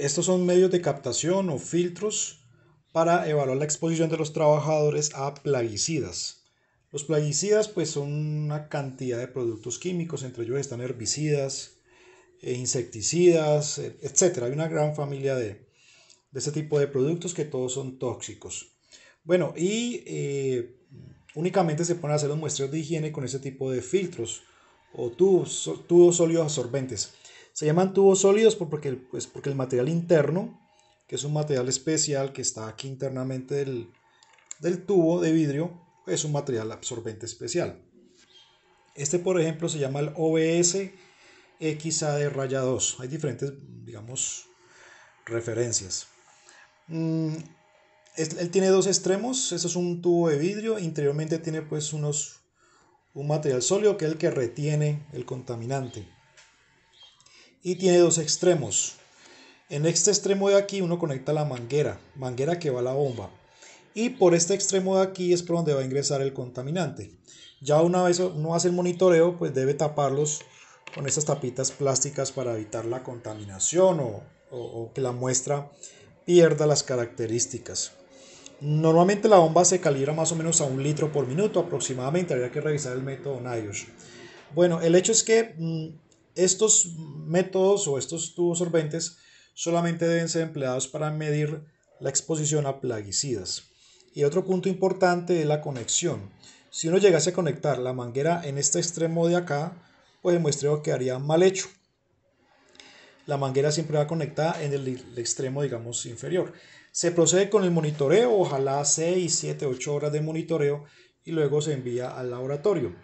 Estos son medios de captación o filtros para evaluar la exposición de los trabajadores a plaguicidas. Los plaguicidas pues son una cantidad de productos químicos, entre ellos están herbicidas, eh, insecticidas, eh, etc. Hay una gran familia de, de este tipo de productos que todos son tóxicos. Bueno, y eh, únicamente se pueden hacer los muestreos de higiene con este tipo de filtros o tubos, tubos sólidos absorbentes. Se llaman tubos sólidos porque, pues, porque el material interno, que es un material especial que está aquí internamente del, tubo de vidrio, es un material absorbente especial. Este, por ejemplo, se llama el OBS XAD raya 2. Hay diferentes, digamos, referencias. Mm, él tiene dos extremos. eso es un tubo de vidrio. Interiormente tiene pues unos, un material sólido que es el que retiene el contaminante y tiene dos extremos. En este extremo de aquí uno conecta la manguera, manguera que va a la bomba. Y por este extremo de aquí es por donde va a ingresar el contaminante. Ya una vez uno hace el monitoreo, pues debe taparlos con estas tapitas plásticas para evitar la contaminación o, que la muestra pierda las características. Normalmente la bomba se calibra más o menos a un litro por minuto aproximadamente, habría que revisar el método NIOSH. Bueno, el hecho es que mm, estos métodos o estos tubos sorbentes solamente deben ser empleados para medir la exposición a plaguicidas. Y otro punto importante es la conexión. Si uno llegase a conectar la manguera en este extremo de acá, pues el muestreo quedaría mal hecho. La manguera siempre va conectada en el, el extremo, digamos, inferior. Se procede con el monitoreo, ojalá 6, 7, 8 horas de monitoreo, y luego se envía al laboratorio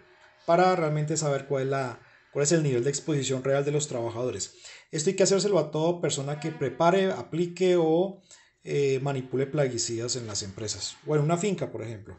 para realmente saber cuál es la, cuál es el nivel de exposición real de los trabajadores. Esto hay que hacérselo a toda persona que prepare, aplique o eh, manipule plaguicidas en las empresas o en una finca, por ejemplo.